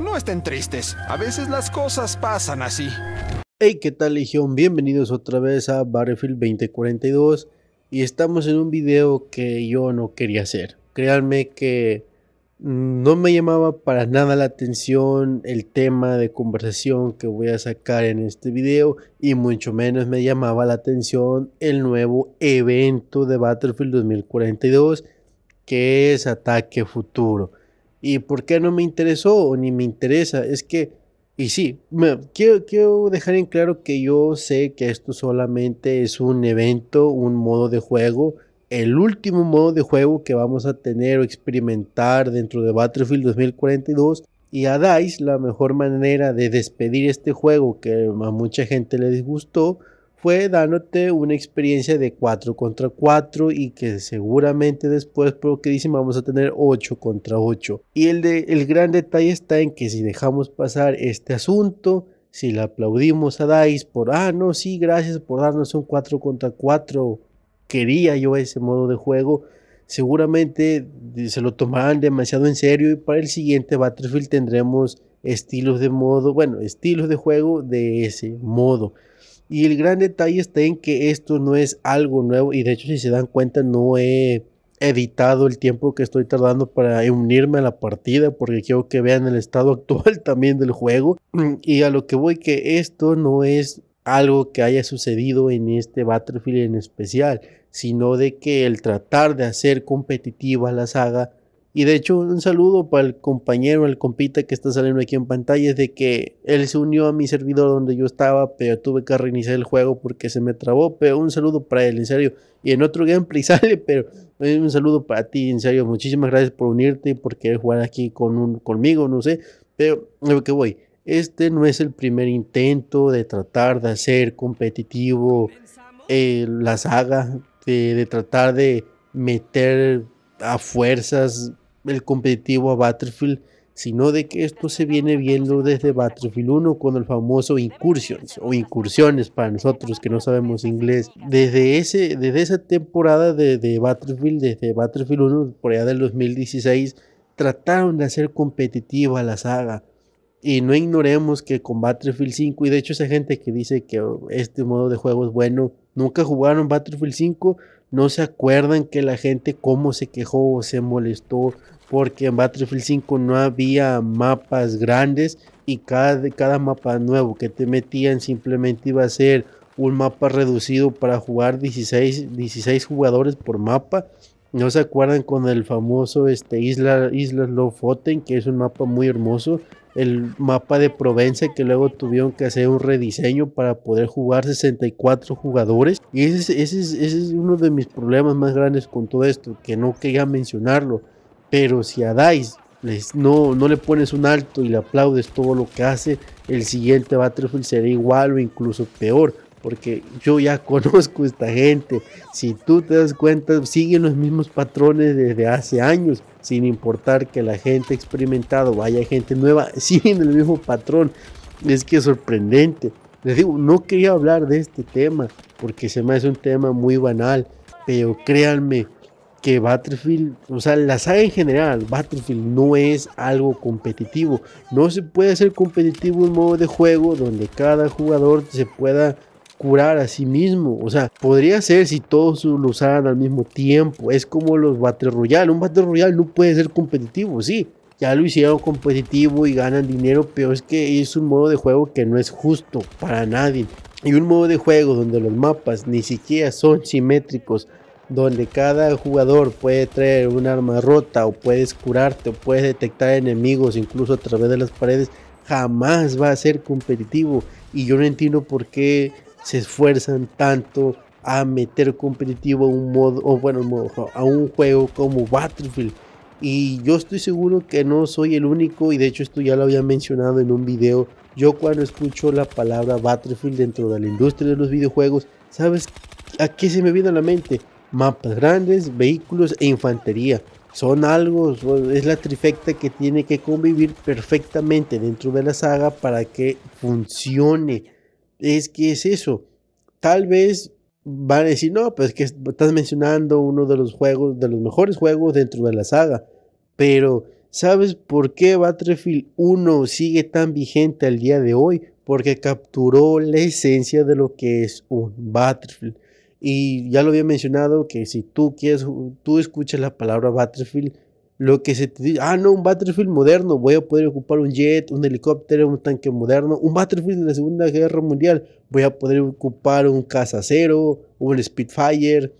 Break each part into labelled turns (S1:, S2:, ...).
S1: No estén tristes, a veces las cosas pasan así. Hey, ¿qué tal Legión? Bienvenidos otra vez a Battlefield 2042 y estamos en un video que yo no quería hacer. Créanme que no me llamaba para nada la atención el tema de conversación que voy a sacar en este video y mucho menos me llamaba la atención el nuevo evento de Battlefield 2042 que es Ataque Futuro. ¿Y por qué no me interesó o ni me interesa? Es que, y sí, me, quiero, quiero dejar en claro que yo sé que esto solamente es un evento, un modo de juego, el último modo de juego que vamos a tener o experimentar dentro de Battlefield 2042. Y a DICE la mejor manera de despedir este juego que a mucha gente le disgustó fue dándote una experiencia de 4 contra 4 y que seguramente después dicen vamos a tener 8 contra 8. Y el, el gran detalle está en que si dejamos pasar este asunto, si le aplaudimos a Dice por, ah, no, sí, gracias por darnos un 4 contra 4, quería yo ese modo de juego, seguramente se lo tomarán demasiado en serio y para el siguiente Battlefield tendremos estilos de modo, bueno, estilos de juego de ese modo. Y el gran detalle está en que esto no es algo nuevo y de hecho si se dan cuenta no he editado el tiempo que estoy tardando para unirme a la partida porque quiero que vean el estado actual también del juego y a lo que voy que esto no es algo que haya sucedido en este Battlefield en especial, sino de que el tratar de hacer competitiva la saga y de hecho, un saludo para el compañero, el compita que está saliendo aquí en pantalla, es de que él se unió a mi servidor donde yo estaba, pero tuve que reiniciar el juego porque se me trabó. Pero un saludo para él, en serio. Y en otro gameplay sale, pero un saludo para ti, en serio. Muchísimas gracias por unirte y por querer jugar aquí con un, conmigo, no sé. Pero lo que voy. Este no es el primer intento de tratar de hacer competitivo eh, la saga, de, de tratar de meter a fuerzas el competitivo a Battlefield, sino de que esto se viene viendo desde Battlefield 1 con el famoso Incursions o Incursiones para nosotros que no sabemos inglés. Desde, ese, desde esa temporada de, de Battlefield, desde Battlefield 1, por allá del 2016, trataron de hacer competitiva la saga. Y no ignoremos que con Battlefield 5, y de hecho esa gente que dice que este modo de juego es bueno, nunca jugaron Battlefield 5 no se acuerdan que la gente cómo se quejó o se molestó porque en Battlefield 5 no había mapas grandes y cada, cada mapa nuevo que te metían simplemente iba a ser un mapa reducido para jugar 16, 16 jugadores por mapa. ¿No se acuerdan con el famoso este, Isla, Isla Lofoten, que es un mapa muy hermoso? el mapa de Provence que luego tuvieron que hacer un rediseño para poder jugar 64 jugadores. Y ese es, ese uno de mis problemas más grandes con todo esto, que no quería mencionarlo. Pero si a DICE no, no le pones un alto y le aplaudes todo lo que hace, el siguiente Battlefield será igual o incluso peor porque yo ya conozco esta gente. Si tú te das cuenta, siguen los mismos patrones desde hace años, sin importar que la gente experimentado vaya gente nueva, siguen el mismo patrón. Es que es sorprendente. Les digo, no quería hablar de este tema, porque se me hace un tema muy banal, pero créanme que Battlefield, o sea, la saga en general, Battlefield no es algo competitivo. No se puede hacer competitivo un modo de juego donde cada jugador se pueda curar a sí mismo. O sea, podría ser si todos lo usaran al mismo tiempo. Es como los Battle Royale. Un Battle Royale no puede ser competitivo, sí. Ya lo hicieron competitivo y ganan dinero, pero es que es un modo de juego que no es justo para nadie. Y un modo de juego donde los mapas ni siquiera son simétricos, donde cada jugador puede traer un arma rota o puedes curarte o puedes detectar enemigos incluso a través de las paredes, jamás va a ser competitivo. Y yo no entiendo por qué se esfuerzan tanto a meter competitivo a un modo, o bueno, a un juego como Battlefield. Y yo estoy seguro que no soy el único, y de hecho esto ya lo había mencionado en un video. Yo cuando escucho la palabra Battlefield dentro de la industria de los videojuegos, ¿sabes a qué se me viene a la mente? Mapas grandes, vehículos e infantería. Son algo, es la trifecta que tiene que convivir perfectamente dentro de la saga para que funcione es que es eso. Tal vez van a decir, no, pues que estás mencionando uno de los juegos, de los mejores juegos dentro de la saga. Pero, ¿sabes por qué Battlefield 1 sigue tan vigente al día de hoy? Porque capturó la esencia de lo que es un Battlefield. Y ya lo había mencionado que si tú quieres, tú escuchas la palabra Battlefield, lo que se te dice, ah, no, un Battlefield moderno, voy a poder ocupar un jet, un helicóptero, un tanque moderno, un Battlefield de la Segunda Guerra Mundial, voy a poder ocupar un cazacero, un Spitfire,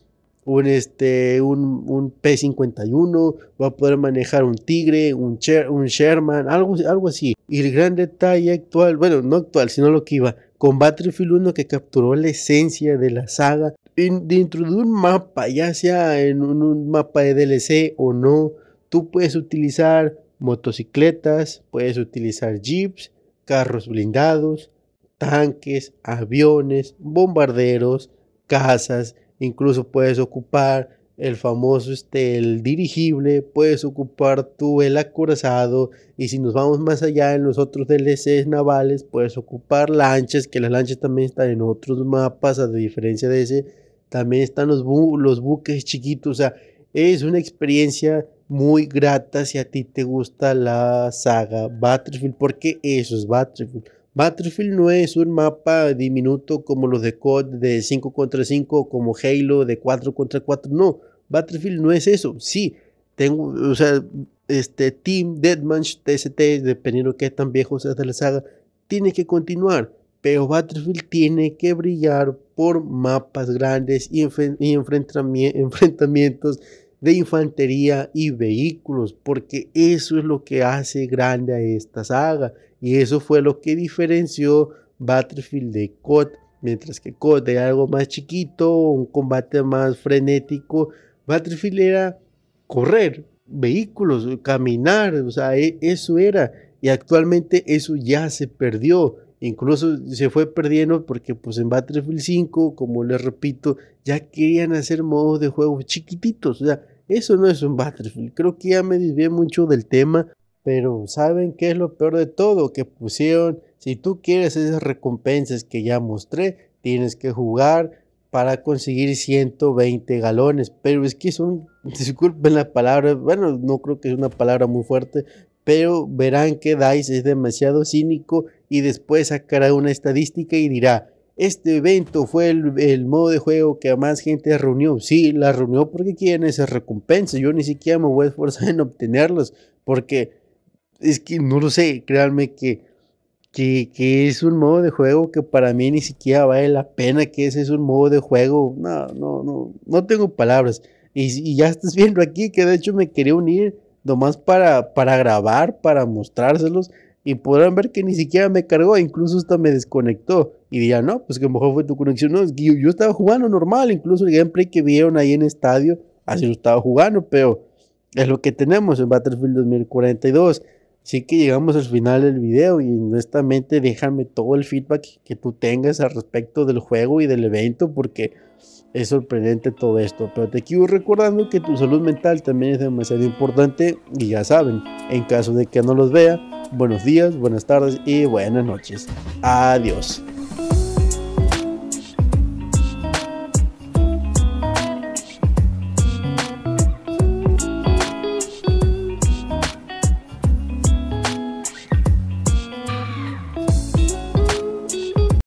S1: un, este, un, un P-51, voy a poder manejar un Tigre, un, un Sherman, algo, algo así. Y el gran detalle actual, bueno, no actual, sino lo que iba, con Battlefield 1 que capturó la esencia de la saga dentro de un mapa, ya sea en un, un mapa de DLC o no, Tú puedes utilizar motocicletas, puedes utilizar jeeps, carros blindados, tanques, aviones, bombarderos, casas, incluso puedes ocupar el famoso este, dirigible, puedes ocupar tú el acorazado y si nos vamos más allá en los otros DLCs navales, puedes ocupar lanchas, que las lanchas también están en otros mapas, a diferencia de ese, también están los, los buques chiquitos, o sea, es una experiencia muy grata si a ti te gusta la saga Battlefield, porque eso es Battlefield. Battlefield no es un mapa diminuto como los de COD de 5 contra 5, como Halo de 4 contra 4, no. Battlefield no es eso. Sí, tengo, o sea, este Team Deathmatch, TST, dependiendo qué tan viejo sea de la saga, tiene que continuar. Pero Battlefield tiene que brillar por mapas grandes y, y enfrentamientos de infantería y vehículos, porque eso es lo que hace grande a esta saga y eso fue lo que diferenció Battlefield de COD, mientras que COD era algo más chiquito, un combate más frenético, Battlefield era correr, vehículos, caminar, o sea, e-, eso era y actualmente eso ya se perdió Incluso se fue perdiendo porque pues en Battlefield 5, como les repito, ya querían hacer modos de juego chiquititos. O sea, eso no es un Battlefield. Creo que ya me desvié mucho del tema. Pero ¿saben qué es lo peor de todo? Que pusieron, si tú quieres esas recompensas que ya mostré, tienes que jugar para conseguir 120 galones. Pero es que son, disculpen la palabra, bueno, no creo que es una palabra muy fuerte, pero verán que DICE es demasiado cínico y después sacará una estadística y dirá, este evento fue el, modo de juego que a más gente reunió. Sí, la reunió porque quieren esas recompensas. Yo ni siquiera me voy a esforzar en obtenerlos porque es que no lo sé. Créanme que, que, que, es un modo de juego que para mí ni siquiera vale la pena. Que ese es un modo de juego. No, no, no, no tengo palabras. Y, ya estás viendo aquí que de hecho me quería unir nomás para, para grabar, para mostrárselos y podrán ver que ni siquiera me cargó, incluso hasta me desconectó. Y dirán, no, pues que mejor fue tu conexión. No, yo, estaba jugando normal, incluso el gameplay que vieron ahí en estadio, así lo estaba jugando, pero es lo que tenemos en Battlefield 2042. Así que llegamos al final del video y honestamente déjame todo el feedback que tú tengas al respecto del juego y del evento porque es sorprendente todo esto. Pero te quiero recordando que tu salud mental también es demasiado importante y ya saben, en caso de que no los vea, buenos días, buenas tardes y buenas noches. Adiós.